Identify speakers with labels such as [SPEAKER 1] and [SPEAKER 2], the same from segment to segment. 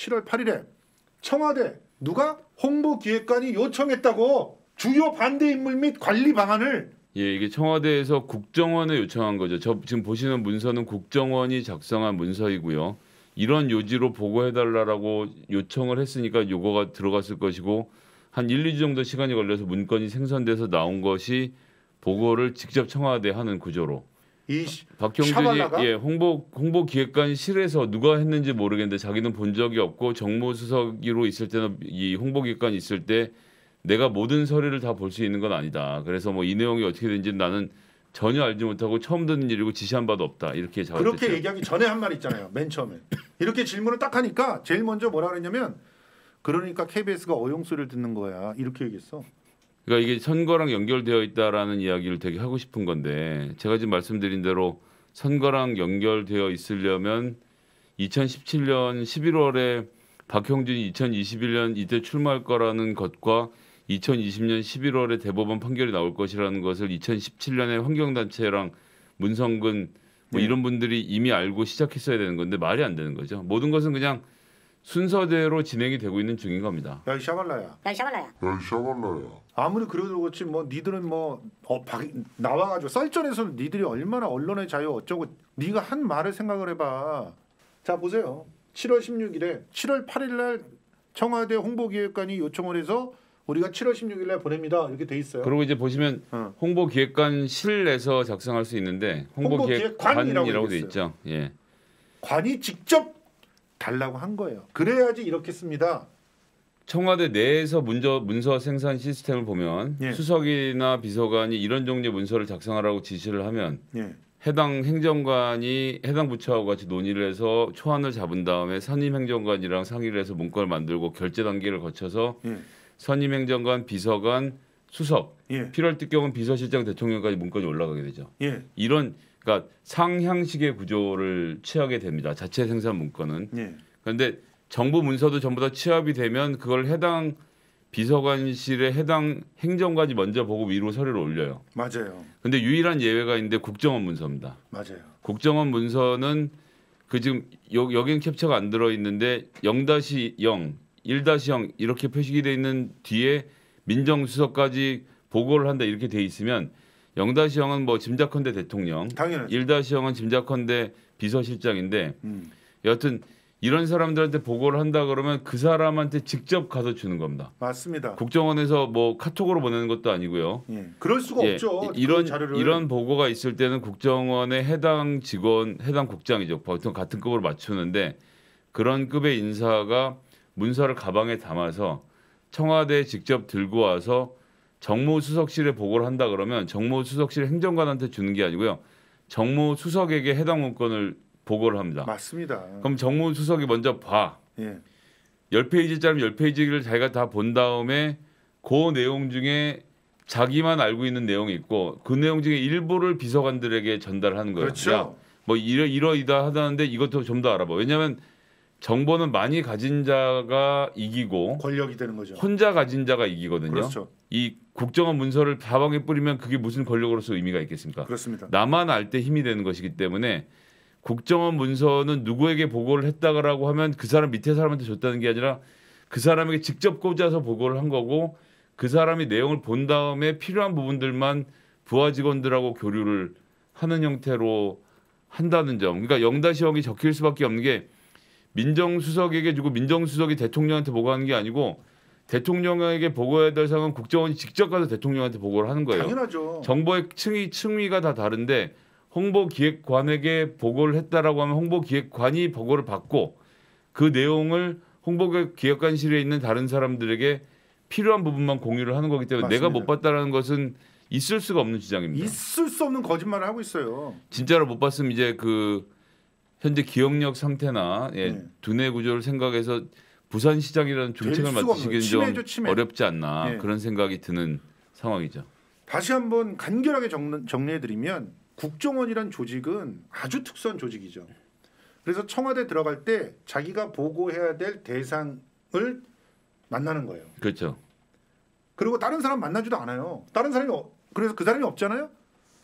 [SPEAKER 1] 7월 8일에 청와대 누가 홍보기획관이 요청했다고 주요 반대 인물 및 관리 방안을
[SPEAKER 2] 예, 이게 청와대에서 국정원에 요청한 거죠. 저 지금 보시는 문서는 국정원이 작성한 문서이고요. 이런 요지로 보고해달라라고 요청을 했으니까 요거가 들어갔을 것이고 한 1, 2주 정도 시간이 걸려서 문건이 생산돼서 나온 것이 보고를 직접 청와대 하는 구조로 이 어, 박형준이 예, 홍보 홍보 기획관 실에서 누가 했는지 모르겠는데 자기는 본 적이 없고 정무수석으로 있을 때는 이 홍보 기획관 있을 때 내가 모든 서류를 다 볼 수 있는 건 아니다. 그래서 뭐 이 내용이 어떻게 된지 나는 전혀 알지 못하고 처음 듣는 일이고 지시한 바도 없다. 이렇게 잘 그렇게 됐죠. 얘기하기
[SPEAKER 1] 전에 한 말 있잖아요. 맨 처음에 이렇게 질문을 딱 하니까 제일 먼저 뭐라 그랬냐면 그러니까 KBS가 어용 소리를 듣는 거야. 이렇게 얘기했어.
[SPEAKER 2] 그러니까 이게 선거랑 연결되어 있다라는 이야기를 되게 하고 싶은 건데 제가 지금 말씀드린 대로 선거랑 연결되어 있으려면 2017년 11월에 박형준이 2021년 이때 출마할 거라는 것과 2020년 11월에 대법원 판결이 나올 것이라는 것을 2017년에 환경단체랑 문성근 뭐 네. 이런 분들이 이미 알고 시작했어야 되는 건데 말이 안 되는 거죠. 모든 것은 그냥 순서대로 진행이 되고 있는 중인 겁니다. 야 샤발라야. 야 샤발라야. 야 샤발라야.
[SPEAKER 1] 아무리 그래도 그렇지 뭐 니들은 뭐 어, 나와가지고 썰전에서 니들이 얼마나 언론의 자유 어쩌고 니가 한 말을 생각을 해봐. 자 보세요. 7월 16일에 7월 8일날 청와대 홍보기획관이 요청을 해서 우리가 7월 16일날 보냅니다. 이렇게 돼 있어요. 그리고
[SPEAKER 2] 이제 보시면 어. 홍보기획관 실에서 작성할 수 있는데 홍보기획관이라고, 홍보기획관돼 있죠. 예.
[SPEAKER 1] 관이 직접 달라고 한 거예요. 그래야지 이렇게 씁니다.
[SPEAKER 2] 청와대 내에서 문서, 문서 생산 시스템을 보면 예. 수석이나 비서관이 이런 종류의 문서를 작성하라고 지시를 하면 예. 해당 행정관이 해당 부처하 같이 논의를 해서 초안을 잡은 다음에 선임 행정관이랑 상의를 해서 문건을 만들고 결제 단계를 거쳐서 예. 선임 행정관, 비서관, 수석, 예. 필요할 때 경우는 비서실장, 대통령까지 문건이 올라가게 되죠. 예. 이런 그러니까 상향식의 구조를 취하게 됩니다. 자체 생산 문건은. 예. 그런데 정부 문서도 전부 다 취합이 되면 그걸 해당 비서관실에 해당 행정관이 먼저 보고 위로 서류를 올려요. 맞아요. 근데 유일한 예외가 있는데 국정원 문서입니다. 맞아요. 국정원 문서는 그 지금 여, 여긴 캡처가 안 들어 있는데 0-0, 1-0 이렇게 표시돼 있는 뒤에 민정수석까지 보고를 한다 이렇게 돼 있으면 영다시 형은뭐 짐작컨대 대통령, 당연시형은 짐작컨대 비서실장인데 음. 여하튼 이런 사람들한테 보고를 한다 그러면 그 사람한테 직접 가서 주는 겁니다. 맞습니다. 국정원에서 뭐 카톡으로 보내는 것도 아니고요. 예. 그럴 수가 예. 없죠. 이런 그 이런 보고가 있을 때는 국정원의 해당 직원, 해당 국장이죠. 보통 같은 급으로 맞추는데 그런 급의 인사가 문서를 가방에 담아서 청와대에 직접 들고 와서 정무수석실에 보고를 한다 그러면 정무수석실 행정관한테 주는 게 아니고요. 정무수석에게 해당 문건을 보고를 합니다. 맞습니다. 그럼 정무수석이 먼저 봐. 예. 10페이지 짜리면 10페이지를 자기가 다 본 다음에 그 내용 중에 자기만 알고 있는 내용이 있고 그 내용 중에 일부를 비서관들에게 전달하는 거예요. 그렇죠. 그러니까 뭐 이러 이러이다 하다는데 이것도 좀 더 알아봐. 왜냐하면 정보는 많이 가진 자가 이기고
[SPEAKER 1] 권력이 되는 거죠.
[SPEAKER 2] 혼자 가진 자가 이기거든요. 그렇죠. 이 국정원 문서를 다방에 뿌리면 그게 무슨 권력으로서 의미가 있겠습니까? 그렇습니다. 나만 알 때 힘이 되는 것이기 때문에 국정원 문서는 누구에게 보고를 했다고 하면 그 사람 밑에 사람한테 줬다는 게 아니라 그 사람에게 직접 꽂아서 보고를 한 거고 그 사람이 내용을 본 다음에 필요한 부분들만 부하 직원들하고 교류를 하는 형태로 한다는 점. 그러니까 영다시 형이 적힐 수밖에 없는 게 민정수석에게 주고 민정수석이 대통령한테 보고하는 게 아니고 대통령에게 보고해야 될 사항은 국정원이 직접 가서 대통령한테 보고를 하는 거예요. 당연하죠. 정보의 층위 층위가 다 다른데 홍보기획관에게 보고를 했다라고 하면 홍보기획관이 보고를 받고 그 내용을 홍보기획관실에 있는 다른 사람들에게 필요한 부분만 공유를 하는 거기 때문에 맞습니다. 내가 못 봤다라는 것은 있을 수가 없는 주장입니다.
[SPEAKER 1] 있을 수 없는 거짓말을 하고 있어요.
[SPEAKER 2] 진짜로 못 봤으면 이제 그 현재 기억력 상태나 예, 네. 두뇌 구조를 생각해서 부산시장이라는 정책을 맡으시기는 좀 치매. 어렵지 않나 네. 그런 생각이 드는 상황이죠.
[SPEAKER 1] 다시 한번 간결하게 정리, 해드리면 국정원이란 조직은 아주 특수한 조직이죠. 그래서 청와대 들어갈 때 자기가 보고해야 될 대상을 만나는 거예요. 그렇죠. 그리고 다른 사람 만나지도 않아요. 다른 사람이 어, 그래서 그 사람이 없잖아요.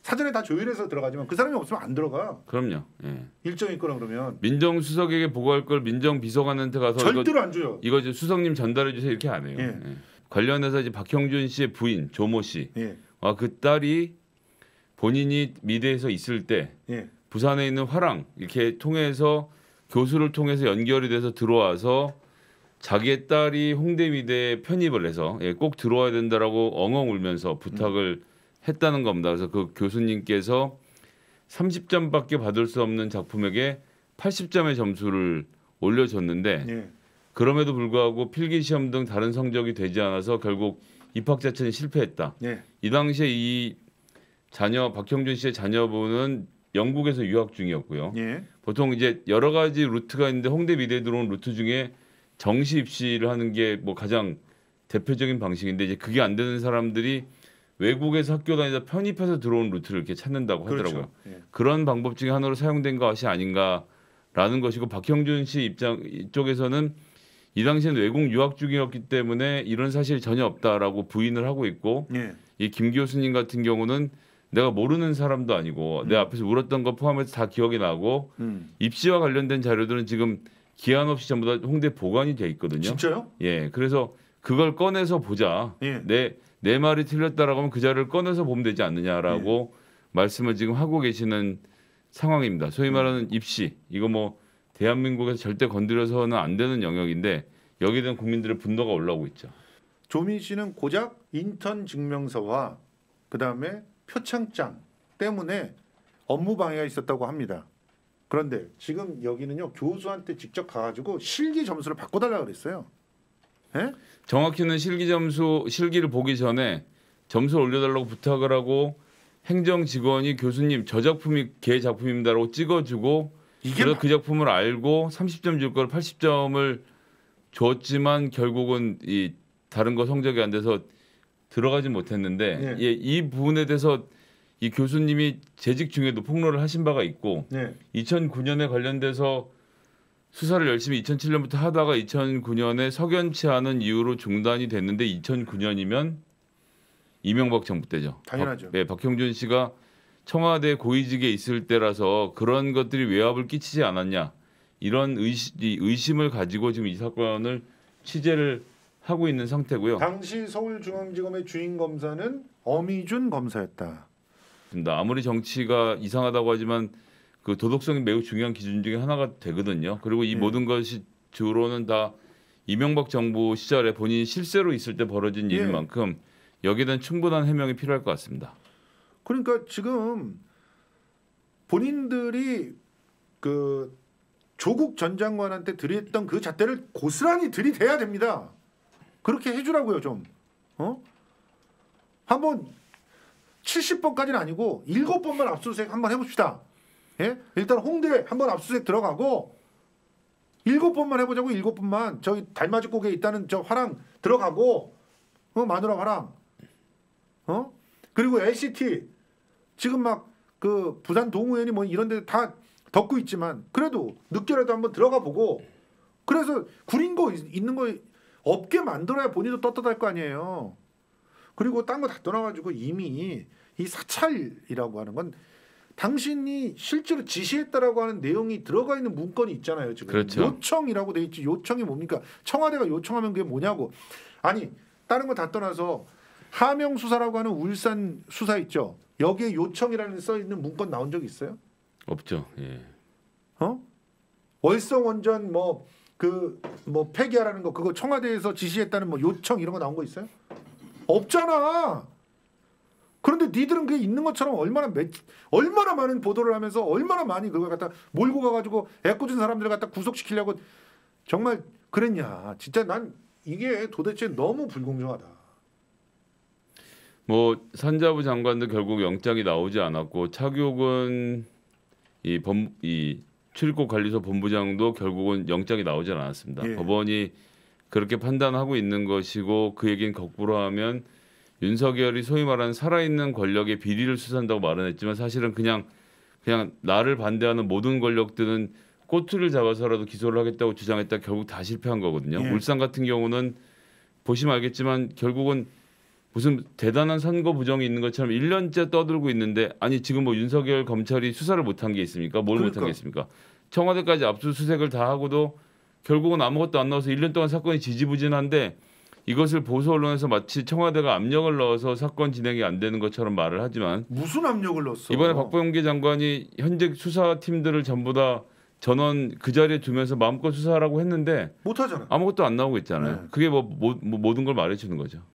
[SPEAKER 1] 사전에 다 조율해서 들어가지만 그 사람이 없으면 안 들어가.
[SPEAKER 2] 그럼요. 예.
[SPEAKER 1] 일정 있거나 그러면
[SPEAKER 2] 민정수석에게 보고할 걸 민정비서관한테 가서 절대로 이거, 안 줘요. 이거 이제 수석님 전달해 주세요 이렇게 안 해요. 예. 예. 관련해서 이제 박형준 씨의 부인 조모 씨, 예. 아, 그 딸이 본인이 미대에서 있을 때 예. 부산에 있는 화랑 이렇게 통해서 교수를 통해서 연결이 돼서 들어와서 자기의 딸이 홍대 미대에 편입을 해서 예, 꼭 들어와야 된다라고 엉엉 울면서 부탁을 음. 했다는 겁니다. 그래서 그 교수님께서 30점밖에 받을 수 없는 작품에게 80점의 점수를 올려줬는데 예. 그럼에도 불구하고 필기 시험 등 다른 성적이 되지 않아서 결국 입학 자체는 실패했다. 예. 이 당시에 이 자녀 박형준 씨의 자녀분은 영국에서 유학 중이었고요. 예. 보통 이제 여러 가지 루트가 있는데 홍대 미대 들어온 루트 중에 정시 입시를 하는 게 뭐 가장 대표적인 방식인데 이제 그게 안 되는 사람들이 외국에서 학교 다니다 편입해서 들어온 루트를 이렇게 찾는다고 그렇죠. 하더라고요. 그렇죠. 예. 그런 방법 중에 하나로 사용된 것이 아닌가라는 것이고 박형준 씨 입장 쪽에서는이 당시에는 외국 유학 중이었기 때문에 이런 사실 전혀 없다라고 부인을 하고 있고 예. 이김 교수님 같은 경우는 내가 모르는 사람도 아니고 음. 내 앞에서 울었던 거 포함해서 다 기억이 나고 음. 입시와 관련된 자료들은 지금 기한 없이 전부 다 홍대 보관이 돼 있거든요. 진짜요? 예. 그래서 그걸 꺼내서 보자. 예. 내내 말이 틀렸다라고 하면 그 자를 꺼내서 보면 되지 않느냐라고 네. 말씀을 지금 하고 계시는 상황입니다. 소위 말하는 음. 입시 이거 뭐 대한민국에서 절대 건드려서는 안 되는 영역인데 여기에 국민들의 분노가 올라오고 있죠.
[SPEAKER 1] 조민 씨는 고작 인턴 증명서와 그다음에 표창장 때문에 업무 방해가 있었다고 합니다. 그런데 지금 여기는요 교수한테 직접 가가지고 실기 점수를 바꿔달라 그랬어요.
[SPEAKER 2] 에? 예? 정확히는 실기 점수 실기를 보기 전에 점수를 올려달라고 부탁을 하고 행정 직원이 교수님 저 작품이 개 작품입니다라고 찍어주고 그래서 마... 뭐- 그 작품을 알고 30점 줄 걸 80점을 줬지만 결국은 이 다른 거 성적이 안 돼서 들어가지 못했는데 네. 예, 이 부분에 대해서 이 교수님이 재직 중에도 폭로를 하신 바가 있고 네. 2009년에 관련돼서 수사를 열심히 2007년부터 하다가 2009년에 석연치 않은 이유로 중단이 됐는데 2009년이면 이명박 정부 때죠. 당연하죠. 박, 네, 예, 박형준 씨가 청와대 고위직에 있을 때라서 그런 것들이 외압을 끼치지 않았냐 이런 의시, 의심을 가지고 지금 이 사건을 취재를 하고 있는 상태고요. 당시
[SPEAKER 1] 서울중앙지검의 주임 검사는
[SPEAKER 2] 어미준 검사였다. 아무리 정치가 이상하다고 하지만 그 도덕성이 매우 중요한 기준 중에 하나가 되거든요. 그리고 이 네. 모든 것이 주로는 다 이명박 정부 시절에 본인 실세로 있을 때 벌어진 네. 일만큼 여기에 충분한 해명이 필요할 것 같습니다.
[SPEAKER 1] 그러니까 지금 본인들이 그 조국 전 장관한테 들이던그 잣대를 고스란히 들이대야 됩니다. 그렇게 해주라고요 좀. 어? 한번 70번까지는 아니고 7번만 압수수색 한번 해봅시다. 예? 일단 홍대 한번 압수수색 들어가고 일곱 번만 해보자고 일곱 번만 저기 달맞이 고개 있다는 저 화랑 들어가고 어 마누라 화랑 어 그리고 LCT 지금 막 그 부산 동호회니 뭐 이런데 다 덮고 있지만 그래도 늦게라도 한번 들어가 보고 그래서 구린 거 있는 거 없게 만들어야 본인도 떳떳할 거 아니에요. 그리고 딴 거 다 떠나가지고 이미 이 사찰이라고 하는 건 당신이 실제로 지시했다라고 하는 내용이 들어가 있는 문건이 있잖아요. 지금 그렇죠. 요청이라고 돼 있지. 요청이 뭡니까? 청와대가 요청하면 그게 뭐냐고. 아니 다른 거 다 떠나서 하명 수사라고 하는 울산 수사 있죠. 여기에 요청이라는 써 있는 문건 나온 적 있어요?
[SPEAKER 2] 없죠. 예.
[SPEAKER 1] 어? 월성 원전 뭐 그뭐 그 뭐 폐기하라는 거 그거 청와대에서 지시했다는 뭐 요청 이런 거 나온 거 있어요? 없잖아. 그런데 니들은 그게 있는 것처럼 얼마나 매, 얼마나 많은 보도를 하면서 얼마나 많이 그걸 갖다 몰고 가가지고 애꿎은 사람들 갖다 구속시키려고 정말 그랬냐. 진짜 난 이게 도대체 너무 불공정하다.
[SPEAKER 2] 뭐 산자부 장관도 결국 영장이 나오지 않았고 차교근 이범이 출입국관리소 본부장도 결국은 영장이 나오지 않았습니다. 예. 법원이 그렇게 판단하고 있는 것이고 그 얘기는 거꾸로 하면 윤석열이 소위 말하는 살아있는 권력의 비리를 수사한다고 말은 했지만 사실은 그냥 그냥 나를 반대하는 모든 권력들은 꼬투리를 잡아서라도 기소를 하겠다고 주장했다 결국 다 실패한 거거든요. 예. 울산 같은 경우는 보시면 알겠지만 결국은 무슨 대단한 선거 부정이 있는 것처럼 1년째 떠들고 있는데 아니 지금 뭐 윤석열 검찰이 수사를 못한 게 있습니까? 뭘 그러니까. 못한 게 있습니까? 청와대까지 압수수색을 다 하고도 결국은 아무것도 안 나와서 1년 동안 사건이 지지부진한데 이것을 보수 언론에서 마치 청와대가 압력을 넣어서 사건 진행이 안 되는 것처럼 말을 하지만
[SPEAKER 1] 무슨 압력을 넣었어? 이번에
[SPEAKER 2] 박범계 장관이 현직 수사팀들을 전부 다 전원 그 자리에 두면서 마음껏 수사하라고 했는데 못하잖아. 아무것도 안 나오고 있잖아요. 네. 그게 뭐, 뭐, 뭐 모든 걸 말해주는 거죠.